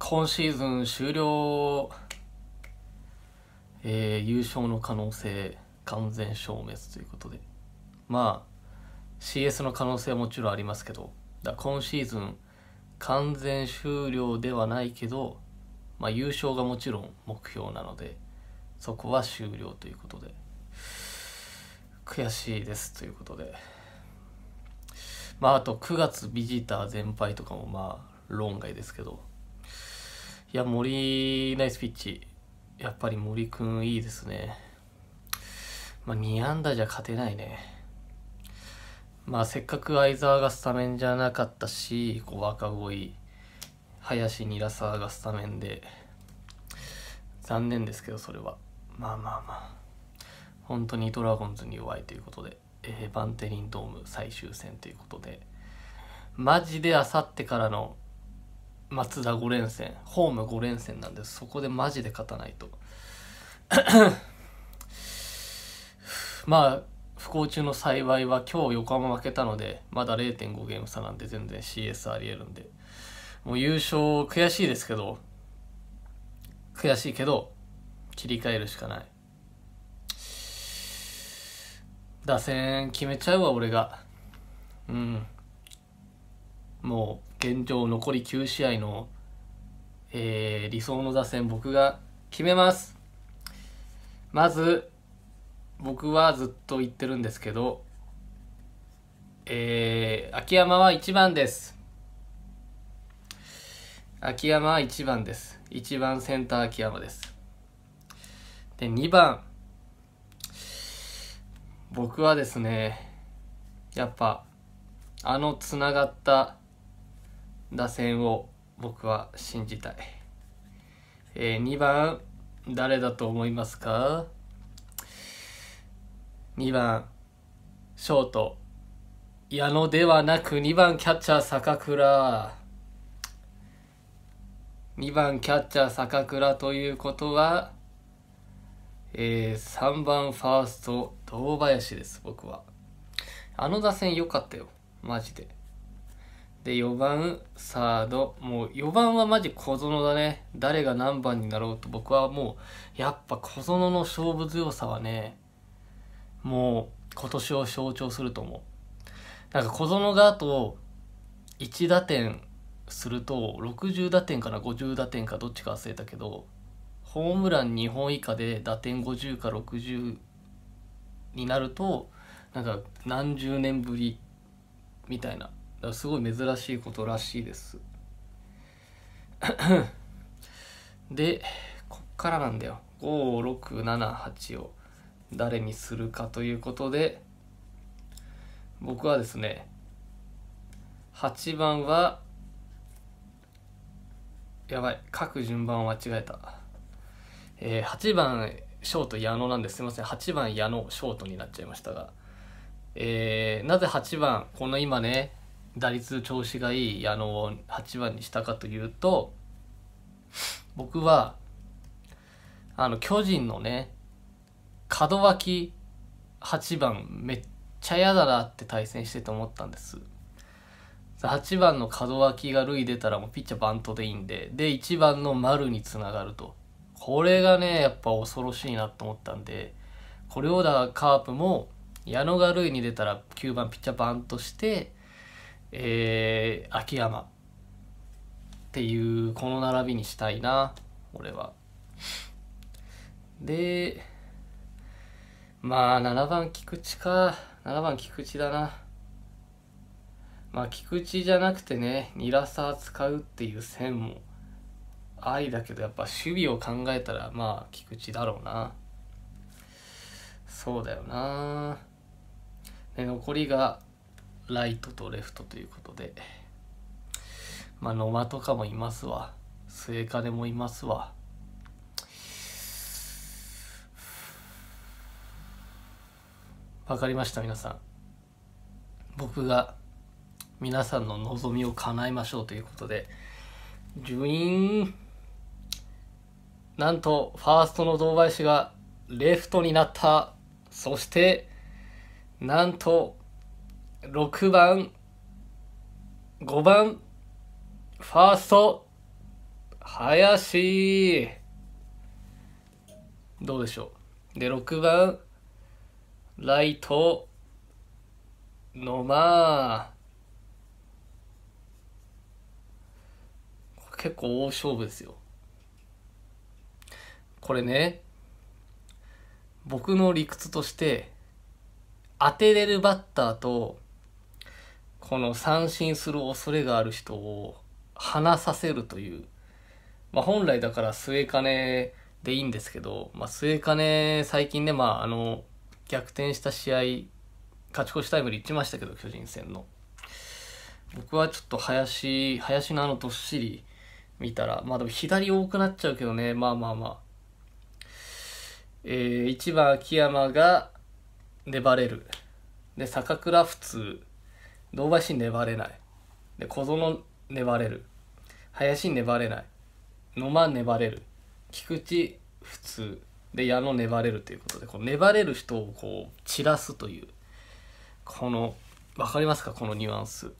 今シーズン終了、えー、優勝の可能性完全消滅ということでまあ CS の可能性はもちろんありますけどだ今シーズン完全終了ではないけど、まあ、優勝がもちろん目標なのでそこは終了ということで悔しいですということでまああと9月ビジター全敗とかもまあ論外ですけどいや、森、ナイスピッチ。やっぱり森くんいいですね。まあ、2安打じゃ勝てないね。まあ、せっかく相沢がスタメンじゃなかったし、こう若鯉、林にラサーがスタメンで、残念ですけど、それは。まあまあまあ。本当にドラゴンズに弱いということで、えー、バンテリンドーム最終戦ということで、マジであさってからの松田5連戦ホーム5連戦なんでそこでマジで勝たないと まあ不幸中の幸いは今日横浜負けたのでまだ0.5ゲーム差なんで全然 CS ありえるんでもう優勝悔しいですけど悔しいけど切り替えるしかない打線決めちゃうわ俺がうんもう現状残り9試合の、えー、理想の打線僕が決めますまず僕はずっと言ってるんですけどえー、秋山は1番です秋山は1番です1番センター秋山ですで2番僕はですねやっぱあのつながった打線を僕は信じたい、えー、2番誰だと思いますか2番ショート矢野ではなく2番キャッチャー坂倉2番キャッチャー坂倉ということは、えー、3番ファースト堂林です僕はあの打線良かったよマジでで、4番、サード。もう4番はマジ小園だね。誰が何番になろうと僕はもう、やっぱ小園の勝負強さはね、もう今年を象徴すると思う。なんか小園があと、1打点すると、60打点から50打点かどっちか忘れたけど、ホームラン2本以下で打点50か60になると、なんか何十年ぶりみたいなすごい珍しいことらしいです でこっからなんだよ5678を誰にするかということで僕はですね8番はやばい書く順番を間違えた、えー、8番ショート矢野なんですすいません8番矢野ショートになっちゃいましたが、えー、なぜ8番この今ね打率調子がいい矢野を8番にしたかというと僕はあの巨人のね角脇8番めっちゃ嫌だなって対戦してて思ったんです8番の角脇が塁出たらもうピッチャーバントでいいんでで1番の丸につながるとこれがねやっぱ恐ろしいなと思ったんでこれをだカープも矢野が塁に出たら9番ピッチャーバントしてえー、秋山っていうこの並びにしたいな俺はでまあ7番菊池か7番菊池だなまあ菊池じゃなくてねニラサー使うっていう線もありだけどやっぱ守備を考えたらまあ菊池だろうなそうだよな残りがライトとレフトということでまあ野間とかもいますわ末金もいますわわかりました皆さん僕が皆さんの望みを叶えましょうということでジュイーンなんとファーストの堂林がレフトになったそしてなんと6番、5番、ファースト、林。どうでしょう。で、6番、ライト、野間。結構大勝負ですよ。これね、僕の理屈として、当てれるバッターと、この三振する恐れがある人を離させるという、まあ、本来だから末金でいいんですけど、まあ、末金最近ね、まあ、あの逆転した試合勝ち越しタイムリー打ちましたけど巨人戦の僕はちょっと林林のあのどっしり見たらまあでも左多くなっちゃうけどねまあまあまあえー、1番秋山が粘れるで坂倉普通堂林粘れないで小園粘れる林粘れない野間粘れる菊池普通で矢野粘れるということでこの粘れる人をこう散らすというこの分かりますかこのニュアンス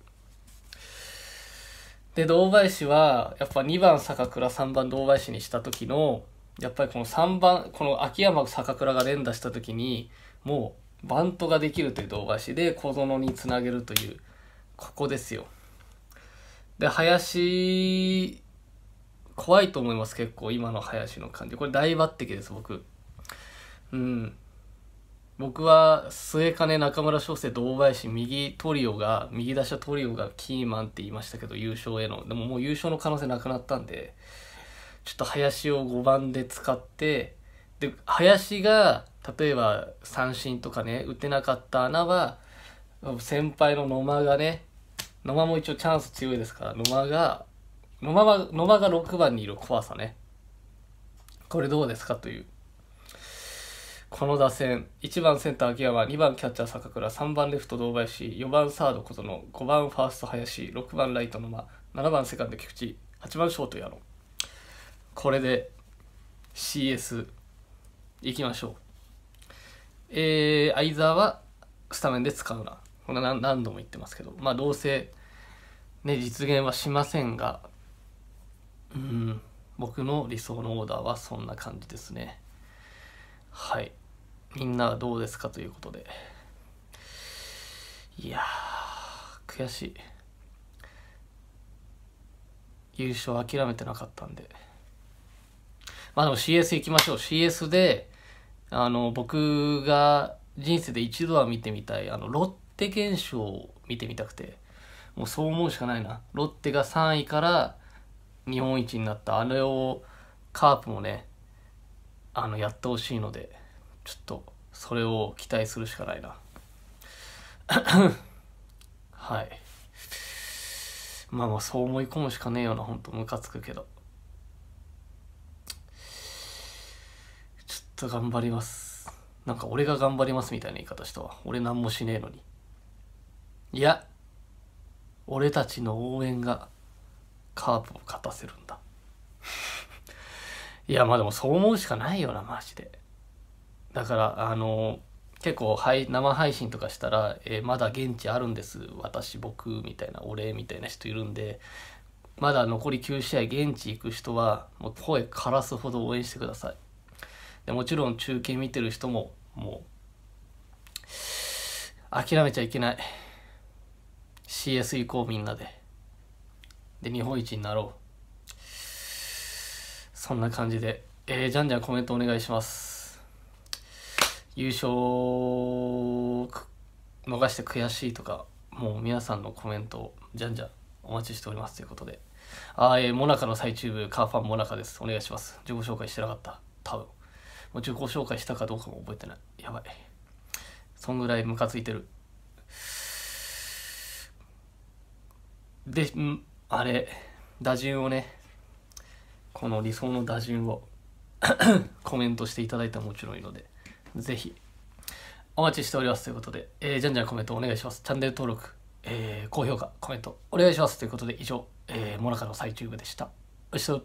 で堂林はやっぱ2番坂倉3番堂林にした時のやっぱりこの3番この秋山坂倉が連打した時にもうバントができるという動画で小園につなげるという、ここですよ。で、林、怖いと思います、結構、今の林の感じ。これ大抜擢です、僕。うん。僕は末金中村翔成堂林右トリオが右打者トリオがキーマンって言いましたけど優勝へのでももう優勝の可能性なくなったんでちょっと林を5番で使ってで林が例えば三振とかね打てなかった穴は先輩の野間がね野間も一応チャンス強いですから野間が野間は野間が6番にいる怖さねこれどうですかというこの打線1番センター秋山2番キャッチャー坂倉3番レフト堂林4番サードことの5番ファースト林6番ライト野間7番セカンド菊池8番ショート矢野これで CS いきましょうえー、相沢はスタメンで使うな。これ何何度も言ってますけど、まあどうせ、ね、実現はしませんが、うん、僕の理想のオーダーはそんな感じですね。はい。みんなはどうですかということで。いや悔しい。優勝諦めてなかったんで。まあでも CS 行きましょう。CS で、あの僕が人生で一度は見てみたいあのロッテ現象を見てみたくてもうそう思うしかないなロッテが3位から日本一になったあれをカープもねあのやってほしいのでちょっとそれを期待するしかないな はいまあまあそう思い込むしかねえよなほんとムカつくけどと頑張りますなんか俺が頑張りますみたいな言い方したわ俺何もしねえのにいや俺たちの応援がカープを勝たせるんだ いやまあでもそう思うしかないよなマジでだからあの結構はい生配信とかしたら、えー、まだ現地あるんです私僕」みたいな「俺」みたいな人いるんでまだ残り9試合現地行く人はもう声枯らすほど応援してくださいでもちろん中継見てる人ももう諦めちゃいけない CS 行こうみんなでで日本一になろうそんな感じで、えー、じゃんじゃんコメントお願いします優勝逃して悔しいとかもう皆さんのコメントをじゃんじゃんお待ちしておりますということであえー、モナカの最中部カーファンモナカですお願いします自己紹介してなかった多分もう自己紹介したかどうかも覚えてない。やばい。そんぐらいムカついてる。で、んあれ、打順をね、この理想の打順を コメントしていただいたらもちろんいいので、ぜひ、お待ちしておりますということで、えー、じゃんじゃんコメントお願いします。チャンネル登録、えー、高評価、コメントお願いしますということで、以上、えー、モナカの最中部でした。おいしそ